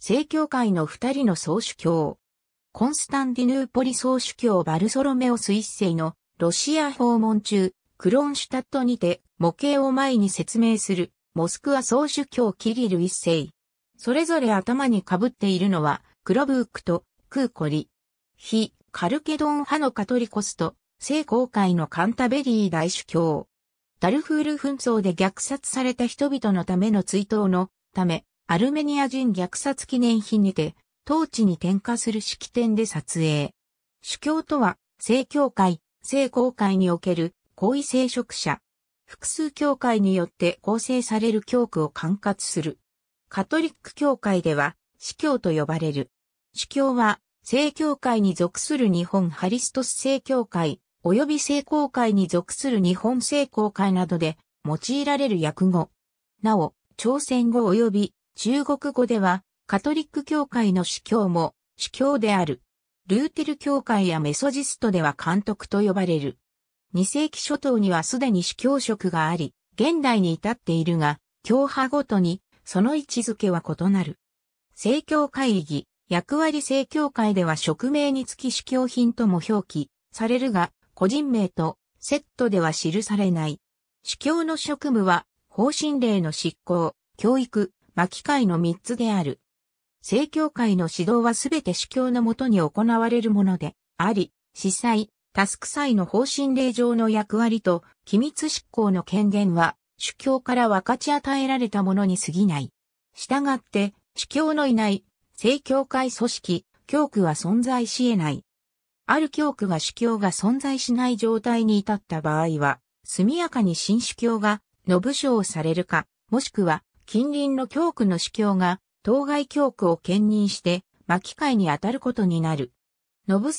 正教会の二人の総主教。コンスタンディヌーポリ総主教バルソロメオス一世のロシア訪問中、クロンシュタットにて模型を前に説明するモスクワ総主教キリル一世。それぞれ頭に被っているのはクロブークとクーコリ。非カルケドン派のカトリコスと聖公会のカンタベリー大主教。ダルフール紛争で虐殺された人々のための追悼のため、アルメニア人虐殺記念碑にて、当地に転火する式典で撮影。主教とは、正教会、正公会における、高位聖職者。複数教会によって構成される教区を管轄する。カトリック教会では、司教と呼ばれる。司教は、正教会に属する日本ハリストス正教会、及び正公会に属する日本正公会などで用いられる訳語。なお、朝鮮語及び中国語では、カトリック教会の主教も、主教である。ルーテル教会やメソジストでは監督と呼ばれる。2世紀初頭にはすでに主教職があり、現代に至っているが、教派ごとに、その位置づけは異なる。正教会議、役割正教会では職名につき主教品とも表記されるが、個人名とセットでは記されない。主教の職務は、方針令の執行、教育、牧会の三つである。正教会の指導はすべて主教のもとに行われるもので、あり、司祭、タスク祭の方針令上の役割と、機密執行の権限は、主教から分かち与えられたものに過ぎない。したがって、主教のいない、正教会組織、教区は存在し得ない。ある教区が主教が存在しない状態に至った場合は、速やかに新主教が、の部署をされるか、もしくは、近隣の教区の司教が、当該教区を兼任して、巻き会に当たることになる。信ブ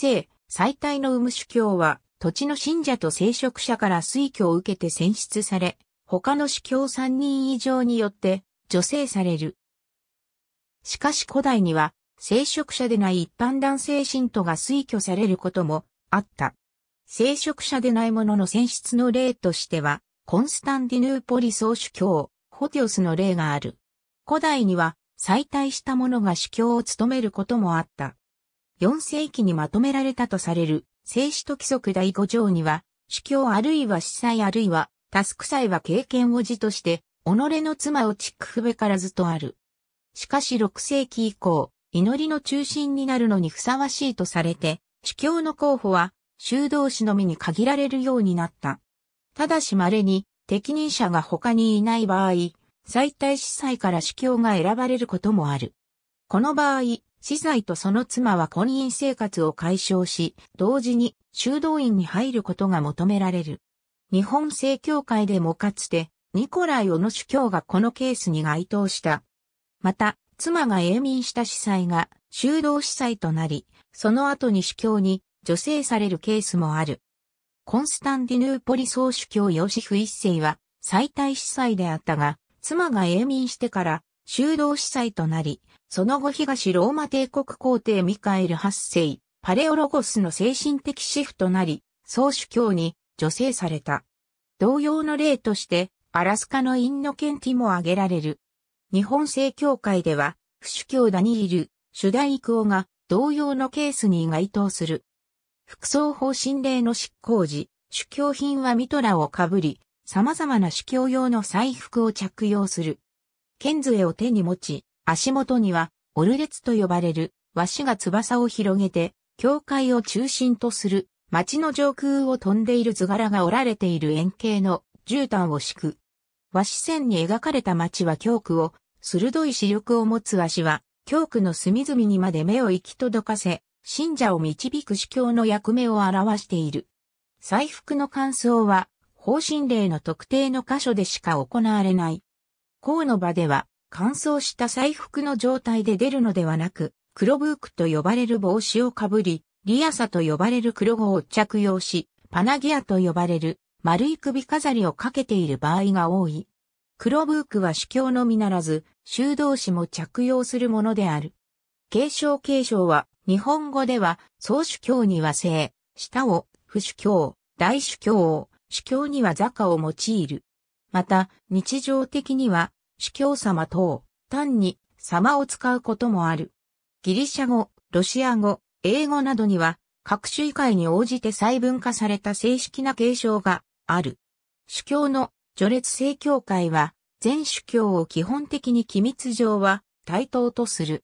最大の有無主教は、土地の信者と聖職者から推挙を受けて選出され、他の司教3人以上によって助成される。しかし古代には、聖職者でない一般男性信徒が推挙されることもあった。聖職者でない者の選出の例としては、コンスタンディヌーポリ総主教、ホテオスの例がある。古代には、再退した者が主教を務めることもあった。4世紀にまとめられたとされる、聖使徒規則第5条には、主教あるいは司祭あるいは、タスク祭は経験を辞として、己の妻をチックフべからずとある。しかし6世紀以降、祈りの中心になるのにふさわしいとされて、主教の候補は、修道士のみに限られるようになった。ただし稀に、適任者が他にいない場合、最大司祭から司教が選ばれることもある。この場合、司祭とその妻は婚姻生活を解消し、同時に修道院に入ることが求められる。日本正教会でもかつて、ニコライ・オの主教がこのケースに該当した。また、妻が永眠した司祭が修道司祭となり、その後に司教に助成されるケースもある。コンスタンディヌーポリ総主教ヨシフ一世は、最大司祭であったが、妻が永眠してから、修道司祭となり、その後東ローマ帝国皇帝ミカエル八世、パレオロゴスの精神的シフとなり、総主教に助成された。同様の例として、アラスカのインノケンティも挙げられる。日本正教会では、不主教ダニール、主大育夫が同様のケースに該当する。服装方針令の執行時、主教品はミトラをかぶり、様々な主教用の彩服を着用する。剣杖を手に持ち、足元には、オルレツと呼ばれる、和紙が翼を広げて、教会を中心とする、町の上空を飛んでいる図柄が折られている円形の絨毯を敷く。和紙線に描かれた町は教区を、鋭い視力を持つ和紙は、教区の隅々にまで目を行き届かせ、信者を導く主教の役目を表している。祭服の乾燥は、方針令の特定の箇所でしか行われない。公の場では、乾燥した祭服の状態で出るのではなく、黒ブークと呼ばれる帽子をかぶり、リアサと呼ばれる黒子を着用し、パナギアと呼ばれる丸い首飾りをかけている場合が多い。黒ブークは主教のみならず、修道士も着用するものである。継承継承は、日本語では、総主教には姓、下を、不主教、大主教を、主教には座下を用いる。また、日常的には、主教様等、単に、様を使うこともある。ギリシャ語、ロシア語、英語などには、各種以外に応じて細分化された正式な継承がある。主教の序列正教会は、全主教を基本的に機密上は対等とする。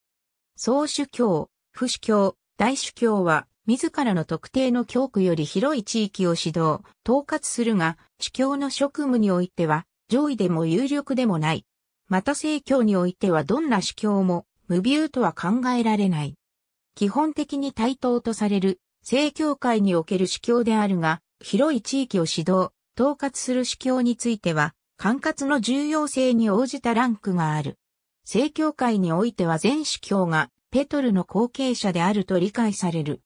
総主教、不主教、大主教は、自らの特定の教区より広い地域を指導、統括するが、主教の職務においては、上位でも有力でもない。また政教においてはどんな主教も、無病とは考えられない。基本的に対等とされる、政教会における主教であるが、広い地域を指導、統括する主教については、管轄の重要性に応じたランクがある。正教会においては全司教がペトルの後継者であると理解される。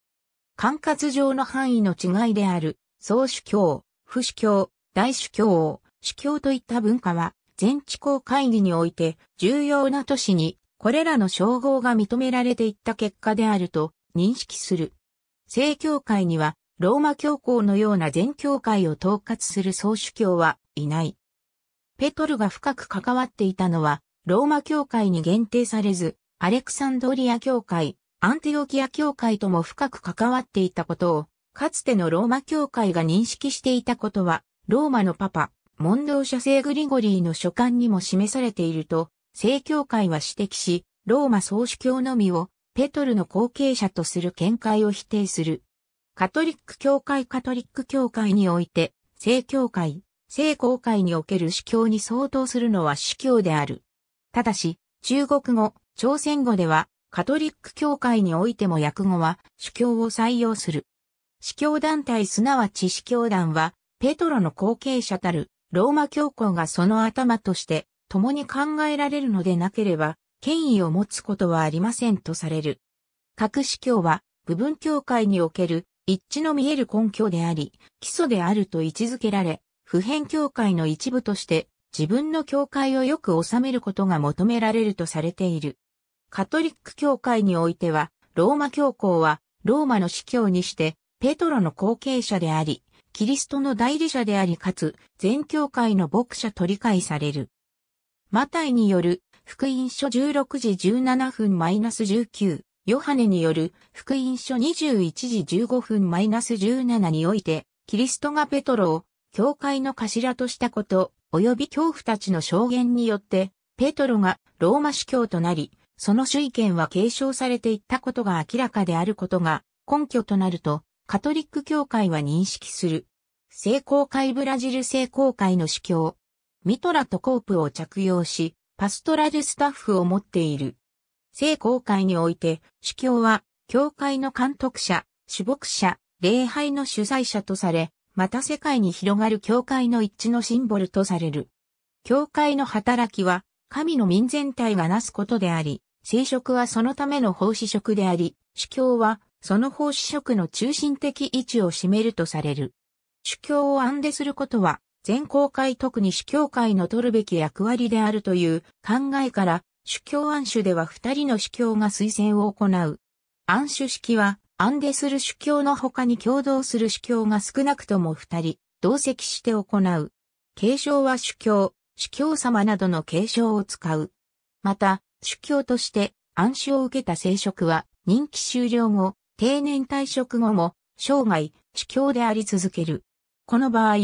管轄上の範囲の違いである、総主教、副主教、大主教、主教といった文化は、全地公会議において重要な都市に、これらの称号が認められていった結果であると認識する。正教会には、ローマ教皇のような全教会を統括する総主教はいない。ペトルが深く関わっていたのは、ローマ教会に限定されず、アレクサンドリア教会、アンティオキア教会とも深く関わっていたことを、かつてのローマ教会が認識していたことは、ローマのパパ、モンドー社聖グリゴリーの書簡にも示されていると、聖教会は指摘し、ローマ総主教のみを、ペトルの後継者とする見解を否定する。カトリック教会カトリック教会において、聖教会、聖公会における司教に相当するのは司教である。ただし、中国語、朝鮮語では、カトリック教会においても訳語は主教を採用する。司教団体すなわち司教団は、ペトロの後継者たるローマ教皇がその頭として共に考えられるのでなければ、権威を持つことはありませんとされる。各司教は部分教会における一致の見える根拠であり、基礎であると位置づけられ、普遍教会の一部として自分の教会をよく治めることが求められるとされている。カトリック教会においては、ローマ教皇は、ローマの司教にして、ペトロの後継者であり、キリストの代理者でありかつ、全教会の牧者と理解される。マタイによる、福音書16時17分マイナス19、ヨハネによる、福音書21時15分マイナス17において、キリストがペトロを、教会の頭としたこと、及び恐怖たちの証言によって、ペトロがローマ司教となり、その主意見は継承されていったことが明らかであることが根拠となると、カトリック教会は認識する。聖公会ブラジル聖公会の司教、ミトラとコープを着用し、パストラルスタッフを持っている。聖公会において、司教は、教会の監督者、主牧者、礼拝の主催者とされ、また世界に広がる教会の一致のシンボルとされる。教会の働きは、神の民全体がなすことであり、聖職はそのための奉仕職であり、主教はその奉仕職の中心的位置を占めるとされる。主教を安定することは、全公会特に主教会の取るべき役割であるという考えから、主教安守では二人の主教が推薦を行う。安守式は、アンデスル主教の他に共同する主教が少なくとも二人、同席して行う。継承は主教、主教様などの継承を使う。また、主教として暗視を受けた聖職は、任期終了後、定年退職後も、生涯、主教であり続ける。この場合、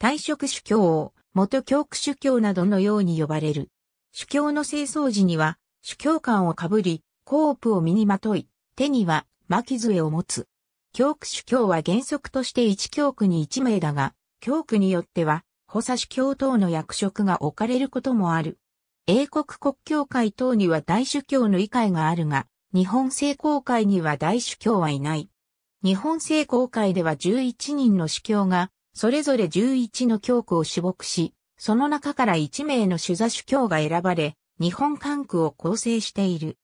退職主教を、元教区主教などのように呼ばれる。主教の清掃時には、主教官をかぶり、コープを身にまとい、手には巻き杖を持つ。教区主教は原則として1教区に1名だが、教区によっては、補佐主教等の役職が置かれることもある。英国国教会等には大主教の理解があるが、日本聖公会には大主教はいない。日本聖公会では11人の主教が、それぞれ11の教区を主牧し、その中から1名の主座主教が選ばれ、日本管区を構成している。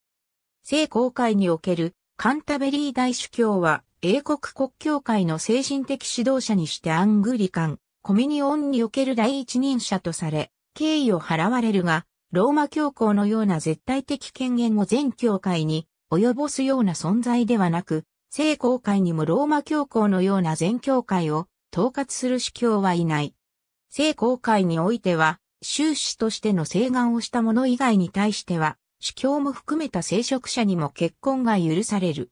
聖公会におけるカンタベリー大主教は英国国教会の精神的指導者にしてアングリカン、コミニオンにおける第一人者とされ、敬意を払われるが、ローマ教皇のような絶対的権限を全教会に及ぼすような存在ではなく、聖公会にもローマ教皇のような全教会を統括する主教はいない。聖公会においては、修士としての請願をした者以外に対しては、主教も含めた聖職者にも結婚が許される。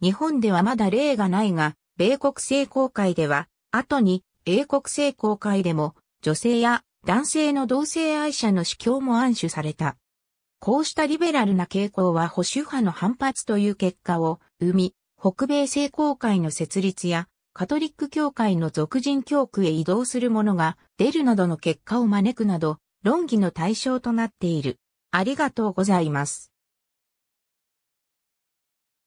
日本ではまだ例がないが、米国聖公会では、後に英国聖公会でも、女性や男性の同性愛者の主教も暗守された。こうしたリベラルな傾向は保守派の反発という結果を生み、北米聖公会の設立やカトリック教会の俗人教区へ移動する者が出るなどの結果を招くなど、論議の対象となっている。ありがとうございます。